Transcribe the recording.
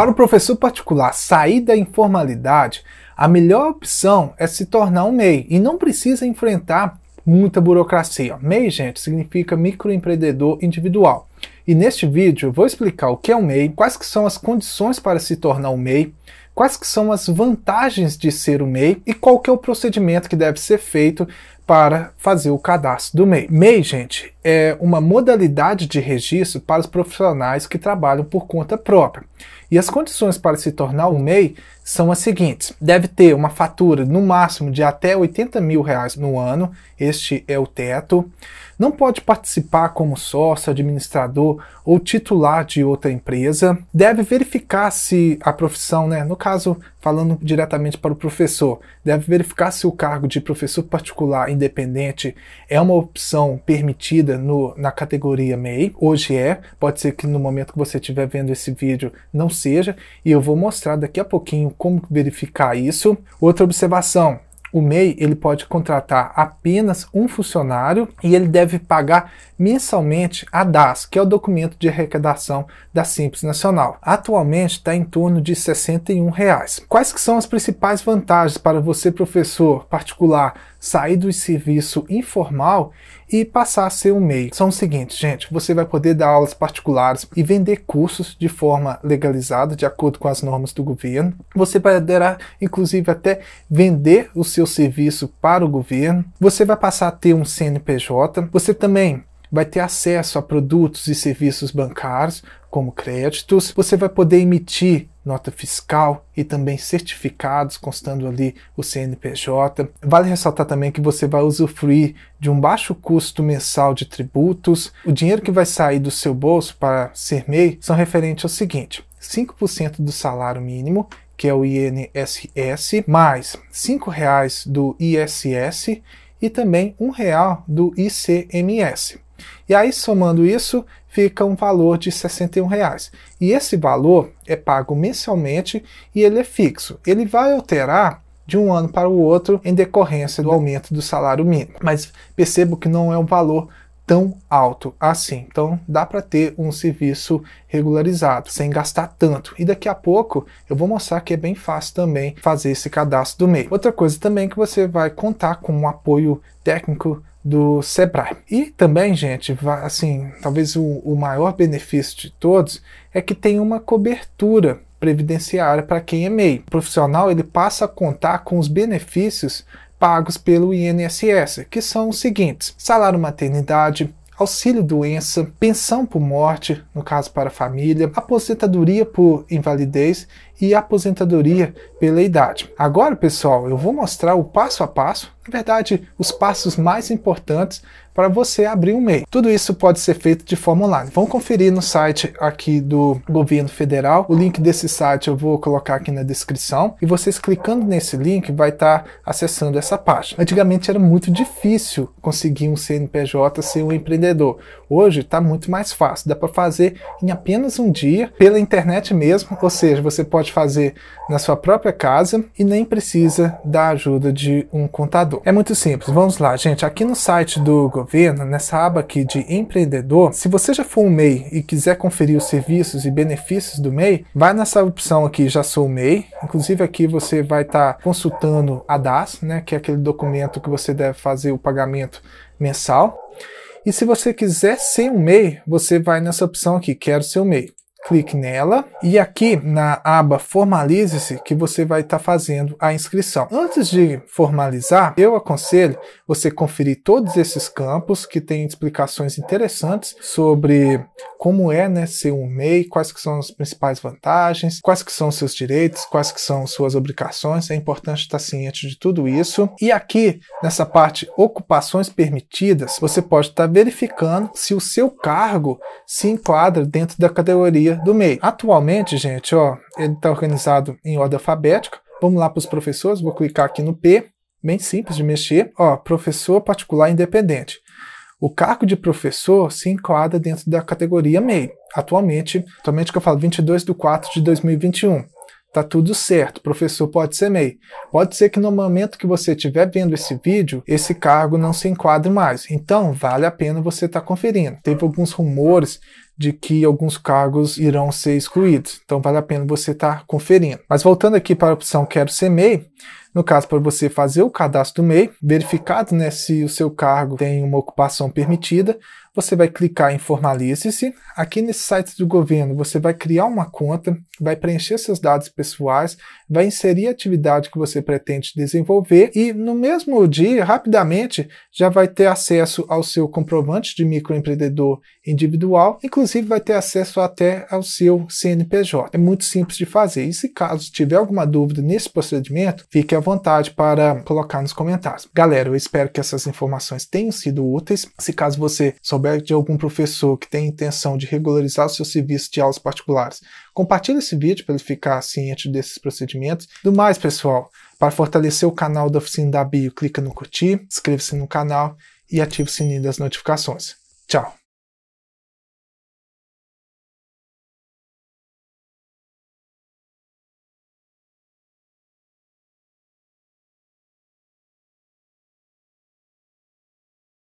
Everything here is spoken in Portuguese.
Para o professor particular sair da informalidade, a melhor opção é se tornar um MEI e não precisa enfrentar muita burocracia. MEI, gente, significa microempreendedor individual. E neste vídeo eu vou explicar o que é um MEI, quais que são as condições para se tornar um MEI, quais que são as vantagens de ser um MEI e qual que é o procedimento que deve ser feito para fazer o cadastro do MEI. MEI, gente, é uma modalidade de registro para os profissionais que trabalham por conta própria. E as condições para se tornar um MEI são as seguintes: deve ter uma fatura no máximo de até 80 mil reais no ano, este é o teto. Não pode participar como sócio, administrador ou titular de outra empresa. Deve verificar se a profissão, né, no caso falando diretamente para o professor. Deve verificar se o cargo de professor particular independente é uma opção permitida no, na categoria MEI. Hoje é, pode ser que no momento que você estiver vendo esse vídeo não seja, e eu vou mostrar daqui a pouquinho como verificar isso. Outra observação, o MEI ele pode contratar apenas um funcionário e ele deve pagar mensalmente a DAS, que é o documento de arrecadação da Simples Nacional. Atualmente está em torno de R$ 61. Reais. Quais que são as principais vantagens para você, professor particular, sair do serviço informal e passar a ser um MEI. São os seguintes, gente, você vai poder dar aulas particulares e vender cursos de forma legalizada, de acordo com as normas do governo. Você poderá, inclusive, até vender o seu serviço para o governo. Você vai passar a ter um CNPJ. Você também vai ter acesso a produtos e serviços bancários, como créditos, você vai poder emitir nota fiscal e também certificados, constando ali o CNPJ. Vale ressaltar também que você vai usufruir de um baixo custo mensal de tributos. O dinheiro que vai sair do seu bolso para ser MEI são referentes ao seguinte: 5% do salário mínimo, que é o INSS, mais R$ 5,00 do ISS e também R$ 1,00 do ICMS. E aí, somando isso, fica um valor de R$ 61,00. E esse valor é pago mensalmente e ele é fixo. Ele vai alterar de um ano para o outro em decorrência do aumento do salário mínimo. Mas percebo que não é um valor tão alto assim. Então dá para ter um serviço regularizado sem gastar tanto. E daqui a pouco eu vou mostrar que é bem fácil também fazer esse cadastro do MEI. Outra coisa também que você vai contar com um apoio técnico do SEBRAE. E também, gente, assim, talvez o, o maior benefício de todos é que tem uma cobertura previdenciária para quem é MEI. O profissional ele passa a contar com os benefícios pagos pelo INSS, que são os seguintes: salário maternidade, auxílio doença, pensão por morte, no caso para a família, aposentadoria por invalidez e aposentadoria pela idade. Agora, pessoal, eu vou mostrar o passo a passo, na verdade, os passos mais importantes para você abrir um MEI. Tudo isso pode ser feito de forma online. Vão conferir no site aqui do governo federal. O link desse site eu vou colocar aqui na descrição e vocês clicando nesse link vai estar tá acessando essa página. Antigamente era muito difícil conseguir um CNPJ ser um empreendedor. Hoje está muito mais fácil. Dá para fazer em apenas um dia pela internet mesmo, ou seja, você pode pode fazer na sua própria casa e nem precisa da ajuda de um contador. É muito simples. Vamos lá, gente. Aqui no site do governo, nessa aba aqui de empreendedor, se você já for um MEI e quiser conferir os serviços e benefícios do MEI, vai nessa opção aqui, já sou MEI. Inclusive aqui você vai estar tá consultando a DAS, né, que é aquele documento que você deve fazer o pagamento mensal. E se você quiser ser um MEI, você vai nessa opção aqui, quero ser um MEI clique nela e aqui na aba formalize-se que você vai estar tá fazendo a inscrição. Antes de formalizar, eu aconselho você conferir todos esses campos que tem explicações interessantes sobre como é né, ser um MEI, quais que são as principais vantagens, quais que são seus direitos, quais que são suas obrigações, é importante estar tá ciente de tudo isso. E aqui nessa parte ocupações permitidas, você pode estar tá verificando se o seu cargo se enquadra dentro da categoria do MEI. Atualmente, gente, ó, ele está organizado em ordem alfabética. Vamos lá para os professores, vou clicar aqui no P, bem simples de mexer. Ó, professor particular independente. O cargo de professor se enquadra dentro da categoria MEI. Atualmente, atualmente que eu falo 22 de 4 de 2021. Tá tudo certo, professor pode ser MEI. Pode ser que no momento que você estiver vendo esse vídeo, esse cargo não se enquadre mais. Então, vale a pena você estar tá conferindo. Teve alguns rumores de que alguns cargos irão ser excluídos. Então vale a pena você estar tá conferindo. Mas voltando aqui para a opção Quero ser MEI, no caso, para você fazer o cadastro do MEI, verificado né, se o seu cargo tem uma ocupação permitida, você vai clicar em Formalize-se. Aqui nesse site do governo, você vai criar uma conta, vai preencher seus dados pessoais, vai inserir a atividade que você pretende desenvolver e, no mesmo dia, rapidamente, já vai ter acesso ao seu comprovante de microempreendedor individual, inclusive inclusive vai ter acesso até ao seu CNPJ. É muito simples de fazer. E se caso tiver alguma dúvida nesse procedimento, fique à vontade para colocar nos comentários. Galera, eu espero que essas informações tenham sido úteis. Se caso você souber de algum professor que tem intenção de regularizar o seu serviço de aulas particulares, compartilhe esse vídeo para ele ficar ciente desses procedimentos. Do mais, pessoal, para fortalecer o canal da Oficina da Bio, clica no curtir, inscreva-se no canal e ative o sininho das notificações. Tchau!